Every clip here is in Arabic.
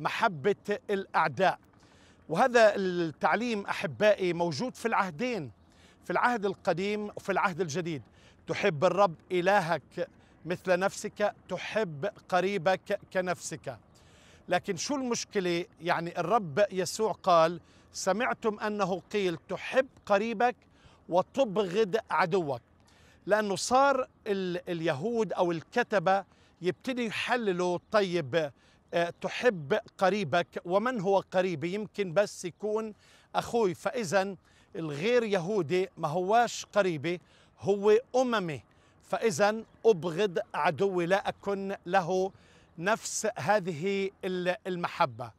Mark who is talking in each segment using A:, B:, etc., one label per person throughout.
A: محبة الأعداء وهذا التعليم أحبائي موجود في العهدين في العهد القديم وفي العهد الجديد تحب الرب إلهك مثل نفسك تحب قريبك كنفسك لكن شو المشكلة يعني الرب يسوع قال سمعتم أنه قيل تحب قريبك وتبغض عدوك لأنه صار اليهود أو الكتبة يبتدي يحللوا طيب آه، تحب قريبك ومن هو قريبي يمكن بس يكون أخوي فإذا الغير يهودي ما هواش قريبي هو أممي فإذا أبغض عدوي لا أكن له نفس هذه المحبة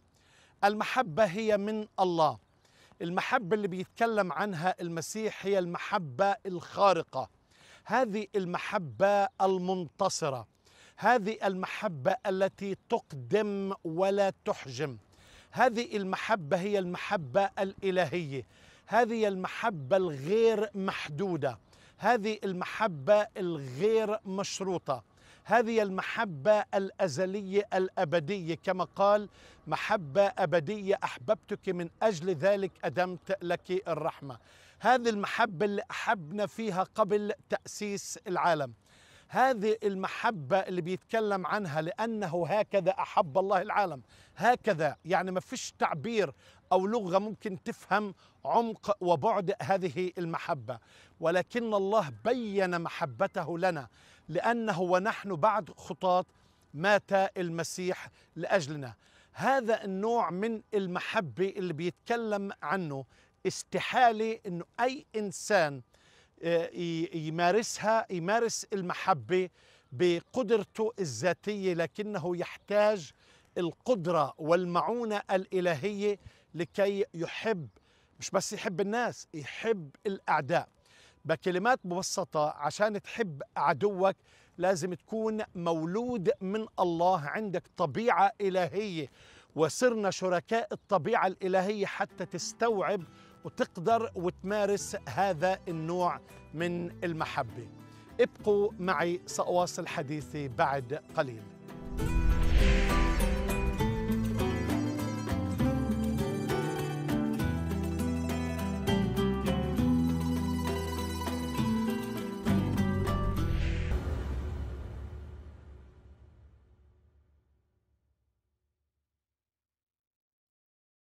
A: المحبة هي من الله المحبة اللي بيتكلم عنها المسيح هي المحبة الخارقة هذه المحبة المنتصرة هذه المحبة التي تقدم ولا تحجم هذه المحبة هي المحبة الإلهية هذه المحبة الغير محدودة هذه المحبة الغير مشروطة هذه المحبة الأزلية الأبدية كما قال محبة أبدية أحببتك من أجل ذلك أدمت لك الرحمة هذه المحبة اللي أحبنا فيها قبل تأسيس العالم هذه المحبة اللي بيتكلم عنها لأنه هكذا أحب الله العالم هكذا يعني ما فيش تعبير أو لغة ممكن تفهم عمق وبعد هذه المحبة ولكن الله بين محبته لنا لأنه ونحن بعد خطاة مات المسيح لأجلنا هذا النوع من المحبة اللي بيتكلم عنه استحالة أنه أي إنسان آه، يمارسها يمارس المحبة بقدرته الذاتية لكنه يحتاج القدرة والمعونة الإلهية لكي يحب مش بس يحب الناس يحب الأعداء بكلمات مبسطة عشان تحب عدوك لازم تكون مولود من الله عندك طبيعة إلهية وصرنا شركاء الطبيعة الإلهية حتى تستوعب وتقدر وتمارس هذا النوع من المحبة ابقوا معي سأواصل حديثي بعد قليل